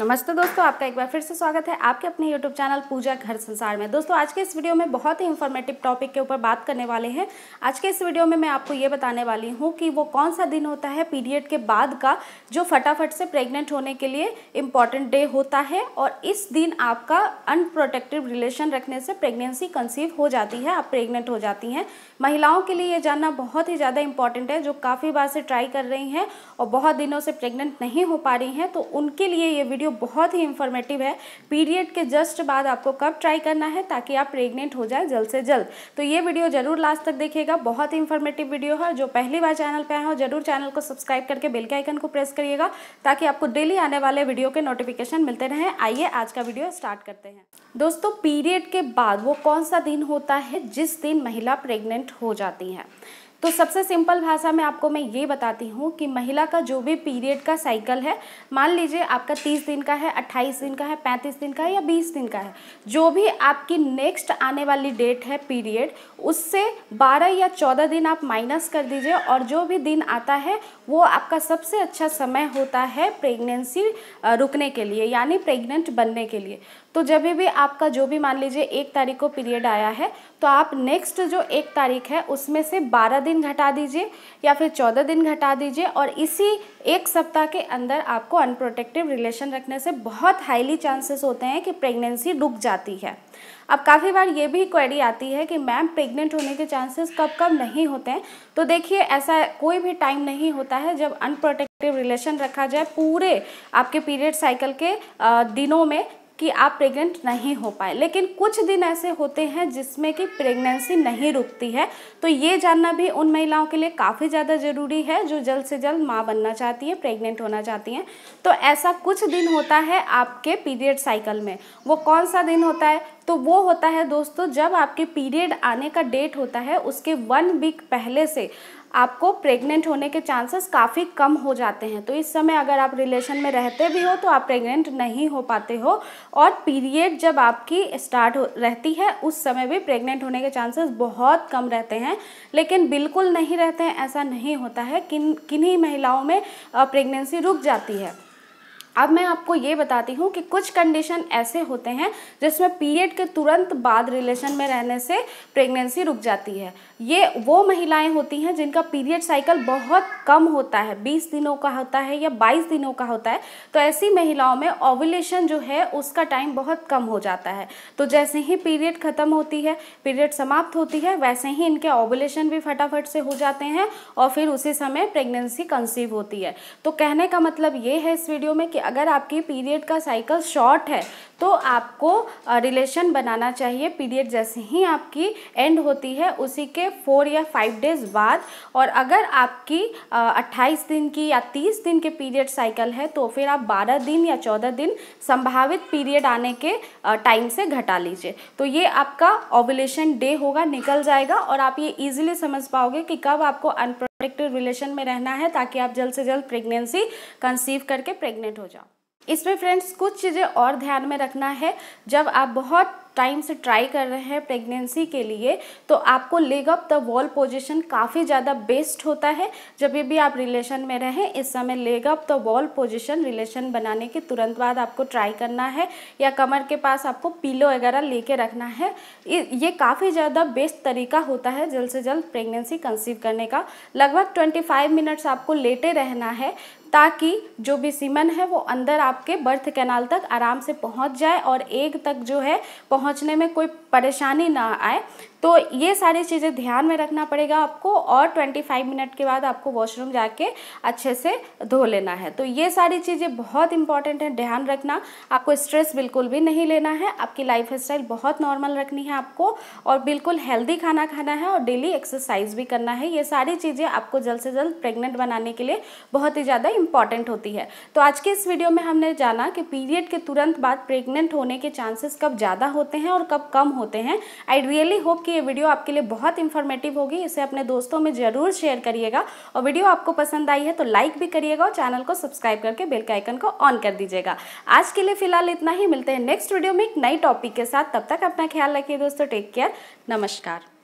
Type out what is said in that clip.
नमस्ते दोस्तों आपका एक बार फिर से स्वागत है आपके अपने यूट्यूब चैनल पूजा घर संसार में दोस्तों आज के इस वीडियो में बहुत ही इन्फॉर्मेटिव टॉपिक के ऊपर बात करने वाले हैं आज के इस वीडियो में मैं आपको ये बताने वाली हूँ कि वो कौन सा दिन होता है पीरियड के बाद का जो फटाफट से प्रेग्नेंट होने के लिए इम्पॉर्टेंट डे होता है और इस दिन आपका अनप्रोटेक्टिव रिलेशन रखने से प्रेगनेंसी कंसीव हो जाती है आप प्रेगनेंट हो जाती हैं महिलाओं के लिए ये जानना बहुत ही ज़्यादा इंपॉर्टेंट है जो काफ़ी बार से ट्राई कर रही हैं और बहुत दिनों से प्रेगनेंट नहीं हो पा रही हैं तो उनके लिए ये वीडियो वीडियो बहुत ही इंफॉर्मेटिव है पीरियड के जस्ट बाद आपको कब ट्राई करना है ताकि आप प्रेग्नेंट हो जाए जल्द से जल्द तो ये वीडियो जरूर लास्ट तक देखिएगा बहुत ही इंफॉर्मेटिव वीडियो है जो पहली बार चैनल पर आए हो जरूर चैनल को सब्सक्राइब करके बेल के आइकन को प्रेस करिएगा ताकि आपको डेली आने वाले वीडियो के नोटिफिकेशन मिलते रहें आइए आज का वीडियो स्टार्ट करते हैं दोस्तों पीरियड के बाद वो कौन सा दिन होता है जिस दिन महिला प्रेग्नेंट हो जाती है तो सबसे सिंपल भाषा में आपको मैं ये बताती हूँ कि महिला का जो भी पीरियड का साइकिल है मान लीजिए आपका तीस दिन का है अट्ठाईस दिन का है पैंतीस दिन का है या बीस दिन का है जो भी आपकी नेक्स्ट आने वाली डेट है पीरियड उससे बारह या चौदह दिन आप माइनस कर दीजिए और जो भी दिन आता है वो आपका सबसे अच्छा समय होता है प्रेगनेंसी रुकने के लिए यानी प्रेग्नेंट बनने के लिए तो जब भी आपका जो भी मान लीजिए एक तारीख को पीरियड आया है तो आप नेक्स्ट जो एक तारीख है उसमें से बारह दिन घटा दीजिए या फिर चौदह दिन घटा दीजिए और इसी एक सप्ताह के अंदर आपको अनप्रोटेक्टिव रिलेशन रखने से बहुत हाईली चांसेस होते हैं कि प्रेगनेंसी रुक जाती है अब काफ़ी बार ये भी क्वेरी आती है कि मैम प्रेग्नेंट होने के चांसेस कब कब नहीं होते हैं तो देखिए ऐसा कोई भी टाइम नहीं होता है जब अनप्रोटेक्टिव रिलेशन रखा जाए पूरे आपके पीरियड साइकिल के दिनों में कि आप प्रेग्नेंट नहीं हो पाए लेकिन कुछ दिन ऐसे होते हैं जिसमें कि प्रेगनेंसी नहीं रुकती है तो ये जानना भी उन महिलाओं के लिए काफ़ी ज़्यादा ज़रूरी है जो जल्द से जल्द माँ बनना चाहती है प्रेग्नेंट होना चाहती हैं तो ऐसा कुछ दिन होता है आपके पीरियड साइकिल में वो कौन सा दिन होता है तो वो होता है दोस्तों जब आपके पीरियड आने का डेट होता है उसके वन वीक पहले से आपको प्रेग्नेंट होने के चांसेस काफ़ी कम हो जाते हैं तो इस समय अगर आप रिलेशन में रहते भी हो तो आप प्रेग्नेंट नहीं हो पाते हो और पीरियड जब आपकी स्टार्ट हो रहती है उस समय भी प्रेग्नेंट होने के चांसेस बहुत कम रहते हैं लेकिन बिल्कुल नहीं रहते हैं ऐसा नहीं होता है किन किन्हीं महिलाओं में प्रेगनेंसी रुक जाती है अब मैं आपको ये बताती हूँ कि कुछ कंडीशन ऐसे होते हैं जिसमें पीरियड के तुरंत बाद रिलेशन में रहने से प्रेगनेंसी रुक जाती है ये वो महिलाएं होती हैं जिनका पीरियड साइकिल बहुत कम होता है 20 दिनों का होता है या 22 दिनों का होता है तो ऐसी महिलाओं में ओवुलेशन जो है उसका टाइम बहुत कम हो जाता है तो जैसे ही पीरियड ख़त्म होती है पीरियड समाप्त होती है वैसे ही इनके ओवुलेशन भी फटाफट से हो जाते हैं और फिर उसी समय प्रेगनेंसी कंसीव होती है तो कहने का मतलब ये है इस वीडियो में कि अगर आपकी पीरियड का साइकिल शॉर्ट है तो आपको रिलेशन बनाना चाहिए पीरियड जैसे ही आपकी एंड होती है उसी के फोर या फाइव डेज बाद और अगर आपकी अट्ठाईस दिन की या तीस दिन के पीरियड साइकिल है तो फिर आप बारह दिन या चौदह दिन संभावित पीरियड आने के टाइम से घटा लीजिए तो ये आपका ऑबलेशन डे होगा निकल जाएगा और आप ये ईज़िली समझ पाओगे कि कब आपको अनप्र रिलेशन में रहना है ताकि आप जल्द से जल्द प्रेगनेंसी कंसीव करके प्रेग्नेंट हो जाओ इसमें फ्रेंड्स कुछ चीज़ें और ध्यान में रखना है जब आप बहुत टाइम से ट्राई कर रहे हैं प्रेगनेंसी के लिए तो आपको leg up the wall position काफ़ी ज़्यादा बेस्ट होता है जब भी आप रिलेशन में रहें इस समय leg up the wall position relation बनाने के तुरंत बाद आपको ट्राई करना है या कमर के पास आपको पीलो वगैरह लेके रखना है ये काफ़ी ज़्यादा बेस्ट तरीका होता है जल्द से जल्द प्रेगनेंसी कंसीव करने का लगभग ट्वेंटी मिनट्स आपको लेटे रहना है ताकि जो भी सीमन है वो अंदर आपके बर्थ कैनाल तक आराम से पहुंच जाए और एक तक जो है पहुंचने में कोई परेशानी ना आए तो ये सारी चीज़ें ध्यान में रखना पड़ेगा आपको और 25 मिनट के बाद आपको वॉशरूम जाके अच्छे से धो लेना है तो ये सारी चीज़ें बहुत इंपॉर्टेंट हैं ध्यान रखना आपको स्ट्रेस बिल्कुल भी नहीं लेना है आपकी लाइफ स्टाइल बहुत नॉर्मल रखनी है आपको और बिल्कुल हेल्दी खाना खाना है और डेली एक्सरसाइज भी करना है ये सारी चीज़ें आपको जल्द से जल्द प्रेगनेंट बनाने के लिए बहुत ही ज़्यादा इंपॉर्टेंट होती है तो आज के इस वीडियो में हमने जाना कि पीरियड के तुरंत बाद प्रेग्नेंट होने के चांसेस कब ज़्यादा होते हैं और कब कम होते हैं आई रियली होप कि ये वीडियो आपके लिए बहुत इंफॉर्मेटिव होगी इसे अपने दोस्तों में ज़रूर शेयर करिएगा और वीडियो आपको पसंद आई है तो लाइक भी करिएगा और चैनल को सब्सक्राइब करके बेल के आइकन को ऑन कर दीजिएगा आज के लिए फिलहाल इतना ही मिलते हैं नेक्स्ट वीडियो में एक नई टॉपिक के साथ तब तक अपना ख्याल रखिए दोस्तों टेक केयर नमस्कार